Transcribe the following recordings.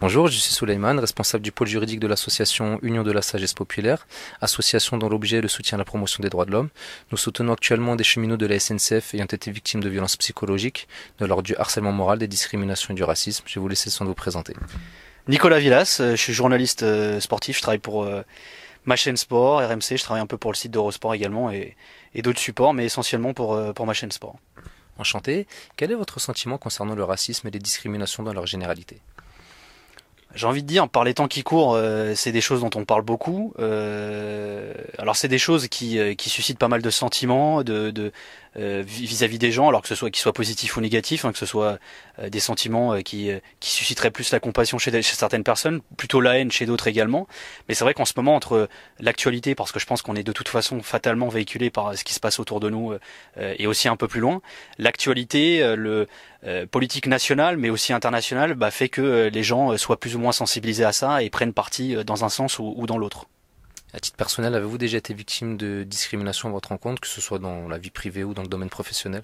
Bonjour, je suis Souleyman, responsable du pôle juridique de l'association Union de la Sagesse Populaire, association dont l'objet est le soutien à la promotion des droits de l'homme. Nous soutenons actuellement des cheminots de la SNCF ayant été victimes de violences psychologiques, de l'ordre du harcèlement moral, des discriminations et du racisme. Je vais vous laisser sans vous présenter. Nicolas Villas, euh, je suis journaliste euh, sportif, je travaille pour euh, ma chaîne sport, RMC, je travaille un peu pour le site d'Eurosport également et, d'autres supports, mais essentiellement pour, pour ma chaîne sport. Enchanté, quel est votre sentiment concernant le racisme et les discriminations dans leur généralité j'ai envie de dire, par les temps qui courent, euh, c'est des choses dont on parle beaucoup. Euh, alors c'est des choses qui, euh, qui suscitent pas mal de sentiments, de, euh, vis-à-vis des gens, alors que ce soit qu'ils soient positifs ou négatifs, hein, que ce soit euh, des sentiments euh, qui, susciteraient plus la compassion chez, chez, certaines personnes, plutôt la haine chez d'autres également. Mais c'est vrai qu'en ce moment, entre l'actualité, parce que je pense qu'on est de toute façon fatalement véhiculé par ce qui se passe autour de nous et aussi un peu plus loin, l'actualité, le politique nationale, mais aussi internationale, bah, fait que les gens soient plus ou moins sensibilisés à ça et prennent parti dans un sens ou, ou dans l'autre. À titre personnel, avez-vous déjà été victime de discrimination à votre rencontre, que ce soit dans la vie privée ou dans le domaine professionnel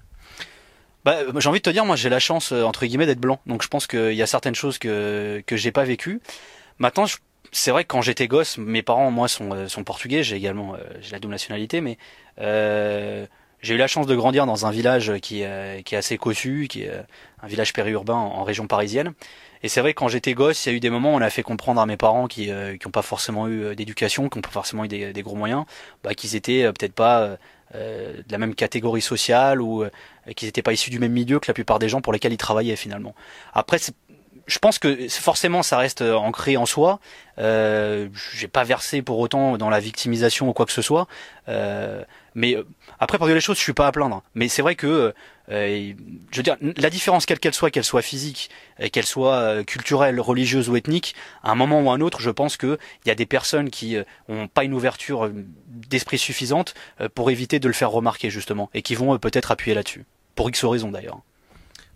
bah, euh, j'ai envie de te dire, moi j'ai la chance euh, entre guillemets d'être blanc, donc je pense qu'il y a certaines choses que que j'ai pas vécues. Maintenant, c'est vrai que quand j'étais gosse, mes parents, moi, sont, euh, sont portugais. J'ai également, j'ai la double nationalité, mais j'ai eu la chance de grandir dans un village qui, euh, qui est assez cossu, qui est euh, un village périurbain en, région parisienne. Et c'est vrai que quand j'étais gosse, il y a eu des moments où on a fait comprendre à mes parents qui n'ont euh, pas forcément eu d'éducation, qui n'ont pas forcément eu des, gros moyens, bah, qu'ils étaient peut-être pas de la même catégorie sociale ou qu'ils n'étaient pas issus du même milieu que la plupart des gens pour lesquels ils travaillaient finalement. Après, je pense que forcément ça reste ancré en soi. Euh, J'ai pas versé pour autant dans la victimisation ou quoi que ce soit. Mais euh, après, pour dire les choses, je ne suis pas à plaindre. Mais c'est vrai que, euh, je veux dire, la différence quelle qu'elle soit, qu'elle soit physique, euh, qu'elle soit culturelle, religieuse ou ethnique, à un moment ou à un autre, je pense que il y a des personnes qui n'ont pas une ouverture d'esprit suffisante pour éviter de le faire remarquer justement, et qui vont peut-être appuyer là-dessus, pour X raisons d'ailleurs.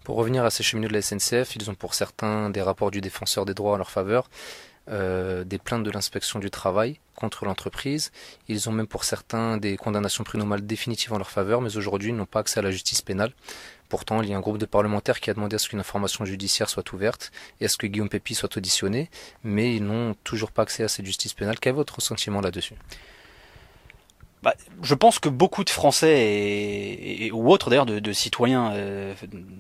Pour revenir à ces cheminots de la SNCF, ils ont pour certains des rapports du défenseur des droits en leur faveur, euh, des plaintes de l'inspection du travail contre l'entreprise. Ils ont même pour certains des condamnations prénomales définitives en leur faveur, mais aujourd'hui ils n'ont pas accès à la justice pénale. Pourtant, il y a un groupe de parlementaires qui a demandé à ce qu'une information judiciaire soit ouverte et à ce que Guillaume Pépi soit auditionné, mais ils n'ont toujours pas accès à cette justice pénale. Quel est votre sentiment là-dessus bah, je pense que beaucoup de Français ou autres d'ailleurs de, citoyens euh,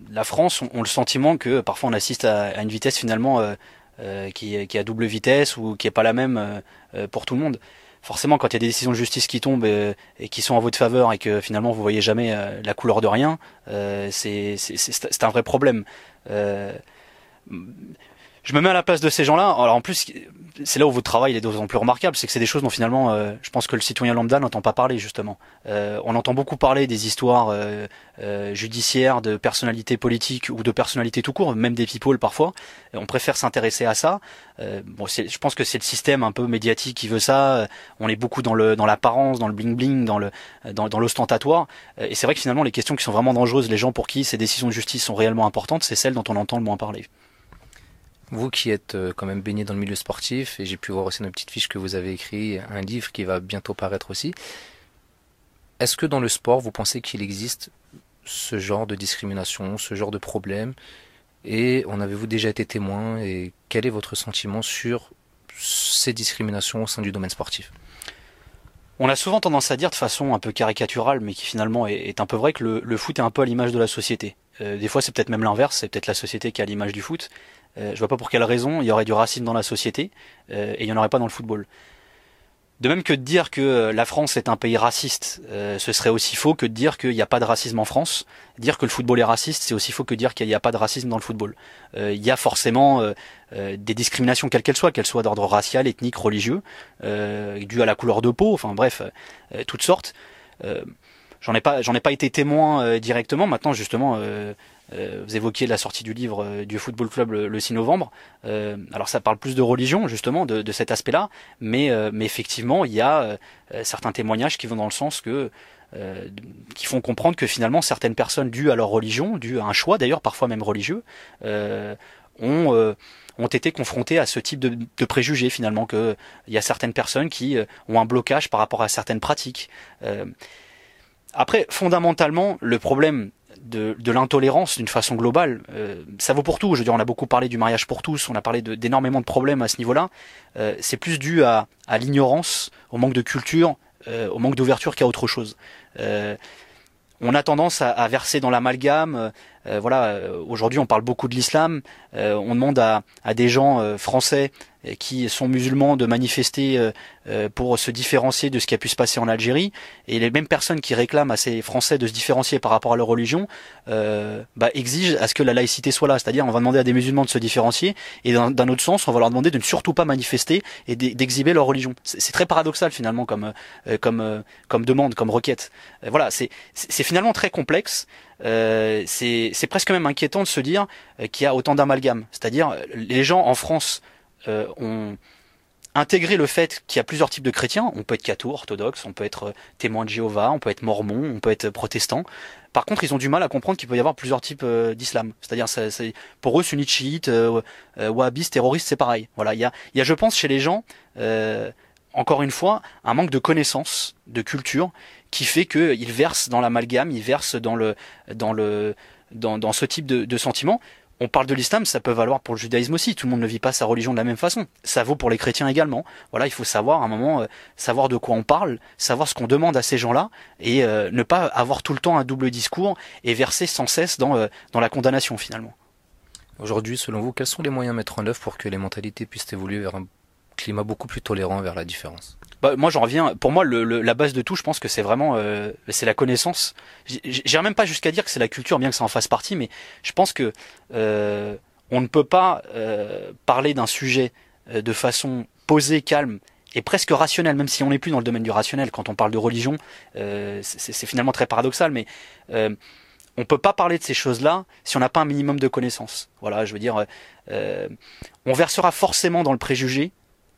la France ont, le sentiment que parfois on assiste à, une vitesse finalement euh, euh, qui, qui a double vitesse ou qui n'est pas la même euh, pour tout le monde. Forcément, quand il y a des décisions de justice qui tombent euh, et, qui sont en votre faveur et que finalement vous voyez jamais la couleur de rien, c'est un vrai problème je me mets à la place de ces gens-là. Alors en plus, c'est là où votre travail est d'autant plus remarquable, c'est que c'est des choses dont finalement, euh, je pense que le citoyen lambda n'entend pas parler justement. Euh, on entend beaucoup parler des histoires euh, judiciaires, de personnalités politiques ou de personnalités tout court, même des people parfois. On préfère s'intéresser à ça. je pense que c'est le système un peu médiatique qui veut ça. On est beaucoup dans le dans l'apparence, dans le bling bling, dans le dans l'ostentatoire. Et c'est vrai que finalement, les questions qui sont vraiment dangereuses, les gens pour qui ces décisions de justice sont réellement importantes, c'est celles dont on entend le moins parler. Vous qui êtes euh, quand même baigné dans le milieu sportif, et j'ai pu voir aussi nos petites fiches que vous avez écrit, un livre qui va bientôt paraître aussi. Est-ce que dans le sport, vous pensez qu'il existe ce genre de discrimination, ce genre de problème Et en avez-vous déjà été témoin Et quel est votre sentiment sur ces discriminations au sein du domaine sportif on a souvent tendance à dire de façon un peu caricaturale, mais qui finalement est, un peu vrai, que le, le foot est un peu à l'image de la société. Euh, des fois, c'est peut-être même l'inverse, c'est peut-être la société qui a l'image du foot. Euh, je vois pas pour quelle raison il y aurait du racisme dans la société euh, et il n'y en aurait pas dans le football. De même que de dire que la France est un pays raciste, ce serait aussi faux que de dire qu'il n'y a pas de racisme en France. Dire que le football est raciste, c'est aussi faux que de dire qu'il n'y a pas de racisme dans le football. il y a forcément des discriminations, quelles qu'elles soient, qu'elles soient d'ordre racial, ethnique, religieux, dues à la couleur de peau, enfin bref, toutes sortes. J'en ai pas, j'en ai pas été témoin euh, directement. Maintenant, justement, euh, euh, vous évoquiez la sortie du livre du Football Club le, 6 novembre. alors, ça parle plus de religion, justement, de, cet aspect-là. Mais, mais effectivement, il y a certains témoignages qui vont dans le sens que qui font comprendre que finalement certaines personnes dues à leur religion, dues à un choix d'ailleurs parfois même religieux, ont, ont été confrontées à ce type de, de préjugés finalement que il y a certaines personnes qui ont un blocage par rapport à certaines pratiques. Après, fondamentalement, le problème de, l'intolérance d'une façon globale, euh, ça vaut pour tout. Je veux dire, on a beaucoup parlé du mariage pour tous, on a parlé d'énormément de, problèmes à ce niveau-là. Euh, c'est plus dû à, l'ignorance, au manque de culture, euh, au manque d'ouverture qu'à autre chose. on a tendance à verser dans l'amalgame, euh, voilà, euh, aujourd'hui on parle beaucoup de l'islam, euh, on demande à, des gens français qui sont musulmans de manifester pour se différencier de ce qui a pu se passer en Algérie. Et les mêmes personnes qui réclament à ces Français de se différencier par rapport à leur religion bah, exigent à ce que la laïcité soit là. C'est-à-dire on va demander à des musulmans de se différencier et d'un autre sens on va leur demander de ne surtout pas manifester et d'exhiber leur religion. C'est très paradoxal finalement comme, comme, comme demande, comme requête. voilà, c'est finalement très complexe. Euh, c'est presque même inquiétant de se dire euh, qu'il y a autant d'amalgames. C'est-à-dire, euh, les gens en France ont intégré le fait qu'il y a plusieurs types de chrétiens. On peut être catho, orthodoxe, on peut être témoin de Jéhovah, on peut être mormon, on peut être protestant. Par contre, ils ont du mal à comprendre qu'il peut y avoir plusieurs types d'islam. C'est-à-dire, pour eux, sunnites, chiite, wahhabistes, terroristes, c'est pareil. Voilà, il y a, y a, je pense, chez les gens encore une fois, un manque de connaissances, de culture, qui fait qu'ils versent verse dans l'amalgame, il verse dans le dans le dans, ce type de, de sentiments. On parle de l'islam, ça peut valoir pour le judaïsme aussi. Tout le monde ne vit pas sa religion de la même façon. Ça vaut pour les chrétiens également. Voilà, il faut savoir à un moment euh, savoir de quoi on parle, savoir ce qu'on demande à ces gens-là et euh, ne pas avoir tout le temps un double discours et verser sans cesse dans euh, dans la condamnation finalement. Aujourd'hui, selon vous, quels sont les moyens à mettre en œuvre pour que les mentalités puissent évoluer vers un climat beaucoup plus tolérant vers la différence bah, moi j'en reviens. Pour moi, le, la base de tout, je pense que c'est vraiment euh, c'est la connaissance. J'irais même pas jusqu'à dire que c'est la culture, bien que ça en fasse partie, mais je pense que euh, on ne peut pas euh, parler d'un sujet de façon posée, calme et presque rationnelle, même si on n'est plus dans le domaine du rationnel. Quand on parle de religion, c'est finalement très paradoxal, mais on peut pas parler de ces choses-là si on n'a pas un minimum de connaissances. Voilà, je veux dire, on versera forcément dans le préjugé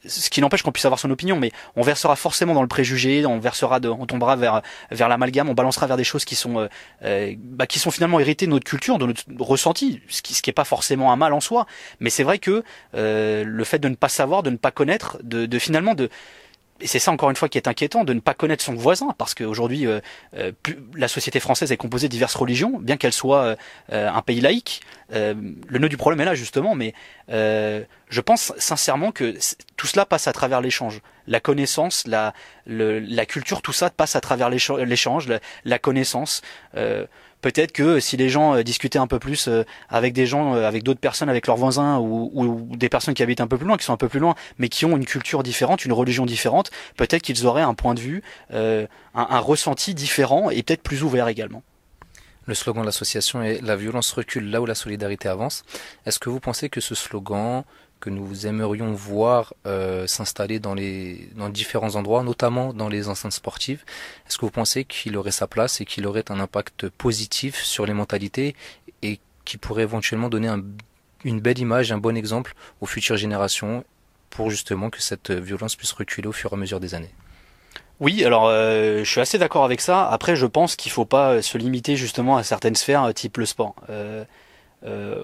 ce qui n'empêche qu'on puisse avoir son opinion, mais on versera forcément dans le préjugé, on versera, on tombera vers vers l'amalgame, on balancera vers des choses qui sont euh, euh, bah, qui sont finalement héritées de notre culture, de notre ressenti, ce qui ce qui est pas forcément un mal en soi, mais c'est vrai que euh, le fait de ne pas savoir, de ne pas connaître, de, de finalement de et c'est ça encore une fois qui est inquiétant de ne pas connaître son voisin parce qu'aujourd'hui euh, euh la société française est composée de diverses religions bien qu'elle soit euh, euh, un pays laïque le nœud du problème est là justement mais je pense sincèrement que tout cela passe à travers l'échange la connaissance la la culture tout ça passe à travers l'échange la, la, connaissance peut-être que si les gens euh, discutaient un peu plus euh, avec des gens, euh, avec d'autres personnes, avec leurs voisins ou, des personnes qui habitent un peu plus loin, qui sont un peu plus loin, mais qui ont une culture différente, une religion différente, peut-être qu'ils auraient un point de vue, un, un ressenti différent et peut-être plus ouvert également. Le slogan de l'association est La violence recule là où la solidarité avance. Est-ce que vous pensez que ce slogan que nous aimerions voir euh, s'installer dans les dans différents endroits, notamment dans les enceintes sportives. Est-ce que vous pensez qu'il aurait sa place et qu'il aurait un impact positif sur les mentalités et qui pourrait éventuellement donner une belle image, un bon exemple aux futures générations pour justement que cette violence puisse reculer au fur et à mesure des années oui, alors euh, je suis assez d'accord avec ça. Après, je pense qu'il ne faut pas se limiter justement à certaines sphères euh, type le sport. Euh,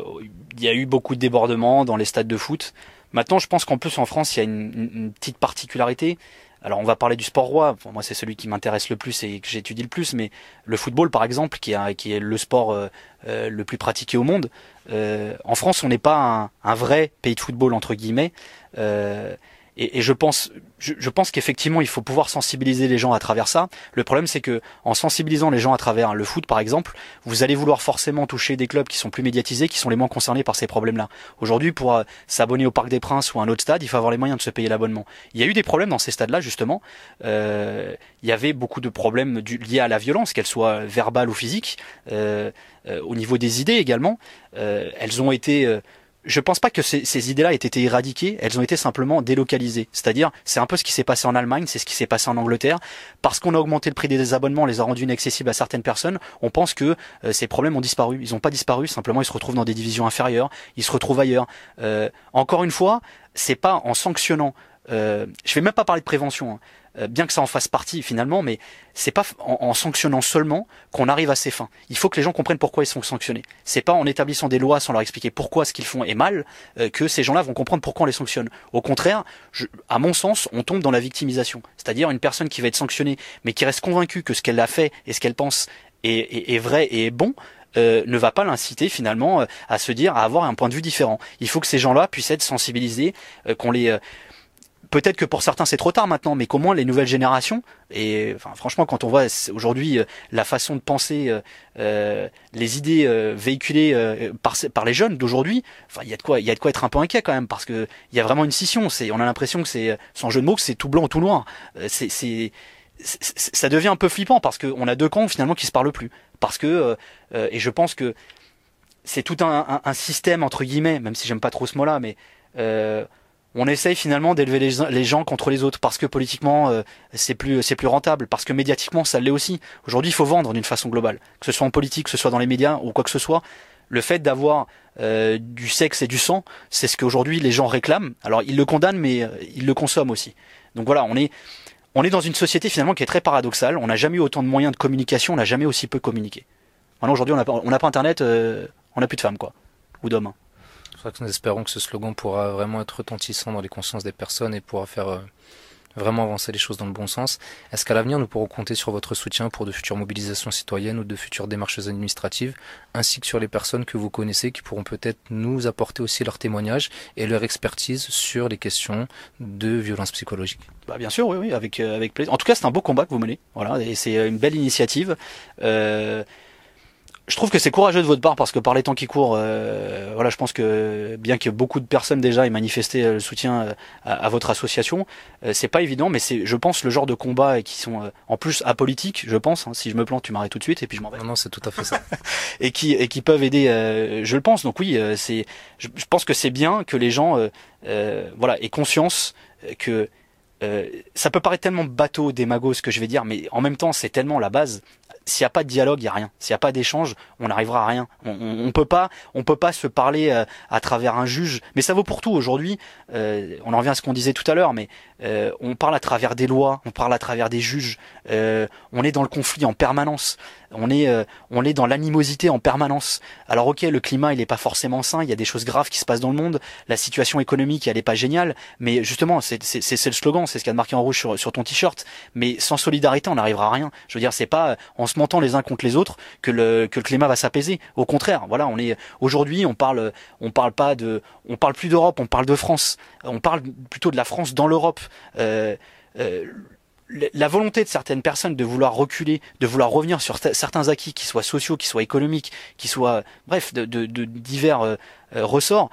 il y a eu beaucoup de débordements dans les stades de foot. Maintenant, je pense qu'en plus en France, il y a une, petite particularité. Alors, on va parler du sport roi. moi, c'est celui qui m'intéresse le plus et que j'étudie le plus. Mais le football, par exemple, qui est, le sport euh, euh, le plus pratiqué au monde, en France, on n'est pas un, un, vrai pays de football entre guillemets et, je pense, je, pense qu'effectivement, il faut pouvoir sensibiliser les gens à travers ça. Le problème, c'est que en sensibilisant les gens à travers le foot, par exemple, vous allez vouloir forcément toucher des clubs qui sont plus médiatisés, qui sont les moins concernés par ces problèmes-là. Aujourd'hui, pour euh, s'abonner au Parc des Princes ou à un autre stade, il faut avoir les moyens de se payer l'abonnement. Il y a eu des problèmes dans ces stades-là, justement. Euh, il y avait beaucoup de problèmes liés à la violence, qu'elle soit verbale ou physique, euh, au niveau des idées également. elles ont été je pense pas que ces, idées-là aient été éradiquées, elles ont été simplement délocalisées. C'est-à-dire, c'est un peu ce qui s'est passé en Allemagne, c'est ce qui s'est passé en Angleterre. Parce qu'on a augmenté le prix des abonnements, on les a rendus inaccessibles à certaines personnes, on pense que euh, ces problèmes ont disparu. Ils n'ont pas disparu, simplement ils se retrouvent dans des divisions inférieures, ils se retrouvent ailleurs. Euh, encore une fois, c'est pas en sanctionnant je euh, je vais même pas parler de prévention, hein. euh, bien que ça en fasse partie finalement, mais c'est pas en, sanctionnant seulement qu'on arrive à ses fins. Il faut que les gens comprennent pourquoi ils sont sanctionnés. C'est pas en établissant des lois sans leur expliquer pourquoi ce qu'ils font est mal euh, que ces gens-là vont comprendre pourquoi on les sanctionne. Au contraire, à mon sens, on tombe dans la victimisation, c'est-à-dire une personne qui va être sanctionnée mais qui reste convaincue que ce qu'elle a fait et ce qu'elle pense est, est, vrai et est bon, ne va pas l'inciter finalement à se dire à avoir un point de vue différent. Il faut que ces gens-là puissent être sensibilisés, qu'on les peut-être que pour certains c'est trop tard maintenant, mais qu'au moins les nouvelles générations, et enfin, franchement quand on voit aujourd'hui euh, la façon de penser, euh, euh, les idées véhiculées par, par les jeunes d'aujourd'hui, enfin, il y a de quoi, il y a de quoi être un peu inquiet quand même, parce qu'il il y a vraiment une scission. on a l'impression que c'est, sans jeu de mots, que c'est tout blanc ou tout noir. c'est ça devient un peu flippant parce qu'on a deux camps finalement qui se parlent plus. Parce que et je pense que c'est tout un, un, système entre guillemets, même si j'aime pas trop ce mot-là, mais on essaye finalement d'élever les, gens contre les autres parce que politiquement euh, c'est plus c'est plus rentable, parce que médiatiquement ça l'est aussi. Aujourd'hui, il faut vendre d'une façon globale, que ce soit en politique, que ce soit dans les médias ou quoi que ce soit. Le fait d'avoir euh, du sexe et du sang, c'est ce qu'aujourd'hui les gens réclament. Alors ils le condamnent, mais euh, ils le consomment aussi. Donc voilà, on est on est dans une société finalement qui est très paradoxale. On n'a jamais eu autant de moyens de communication, on n'a jamais aussi peu communiqué. Maintenant aujourd'hui, on n'a pas, Internet, on n'a plus de femmes quoi, ou d'hommes. Hein nous espérons que ce slogan pourra vraiment être retentissant dans les consciences des personnes et pourra faire euh, vraiment avancer les choses dans le bon sens. Est-ce qu'à l'avenir, nous pourrons compter sur votre soutien pour de futures mobilisations citoyennes ou de futures démarches administratives, ainsi que sur les personnes que vous connaissez qui pourront peut-être nous apporter aussi leur témoignage et leur expertise sur les questions de violence psychologique bah Bien sûr, oui, oui avec, euh, avec plaisir. En tout cas, c'est un beau combat que vous menez. Voilà, et c'est euh, une belle initiative je trouve que c'est courageux de votre part parce que par les temps qui courent, euh, voilà, je pense que bien que beaucoup de personnes déjà aient manifesté euh, le soutien euh, à, votre association, euh, c'est pas évident, mais c'est, je pense, le genre de combat qui sont en plus apolitiques, je pense. Hein. si je me plante, tu m'arrêtes tout de suite et puis je m'en vais. Non, non, c'est tout à fait ça. et qui et qui peuvent aider, je le pense. Donc oui, c'est, je, pense que c'est bien que les gens, voilà, aient conscience que ça peut paraître tellement bateau, démago ce que je vais dire, mais en même temps c'est tellement la base s'il n'y a pas de dialogue, il n'y a rien. S'il n'y a pas d'échange, on n'arrivera à rien. On, on, on, peut pas, on peut pas se parler euh, à travers un juge. Mais ça vaut pour tout aujourd'hui. Euh, on en revient à ce qu'on disait tout à l'heure, mais euh, on parle à travers des lois, on parle à travers des juges. on est dans le conflit en permanence. On est, on est dans l'animosité en permanence. Alors ok, le climat, il n'est pas forcément sain. Il y a des choses graves qui se passent dans le monde. La situation économique, elle n'est pas géniale. Mais justement, c'est le slogan, c'est ce qu'il y a de marqué en rouge sur, sur ton t-shirt. Mais sans solidarité, on n'arrivera à rien. Je veux dire, c'est pas se mentant les uns contre les autres que le que le climat va s'apaiser. Au contraire, voilà, on est aujourd'hui, on parle on parle pas de on parle plus d'Europe, on parle de France. On parle plutôt de la France dans l'Europe. Euh, euh, la volonté de certaines personnes de vouloir reculer, de vouloir revenir sur certains acquis, qui soient sociaux, qui soient économiques, qui soient, bref, de, divers euh, ressorts,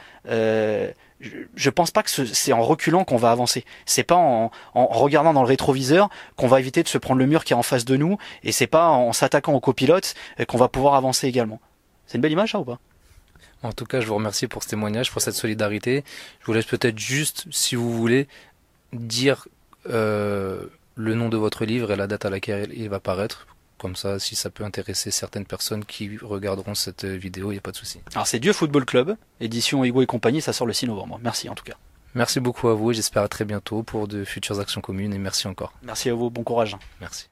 je, pense pas que c'est en reculant qu'on va avancer. C'est pas en, regardant dans le rétroviseur qu'on va éviter de se prendre le mur qui est en face de nous, et c'est pas en s'attaquant au copilote euh, qu'on va pouvoir avancer également. C'est une belle image, ça, ou pas En tout cas, je vous remercie pour ce témoignage, pour cette solidarité. Je vous laisse peut-être juste, si vous voulez, dire euh, le nom de votre livre et la date à laquelle il va paraître comme ça, si ça peut intéresser certaines personnes qui regarderont cette euh, vidéo, il n'y a pas de souci. Alors c'est Dieu Football Club, édition Ego et compagnie, ça sort le 6 novembre. Merci en tout cas. Merci beaucoup à vous et j'espère à très bientôt pour de futures actions communes et merci encore. Merci à vous, bon courage. Merci.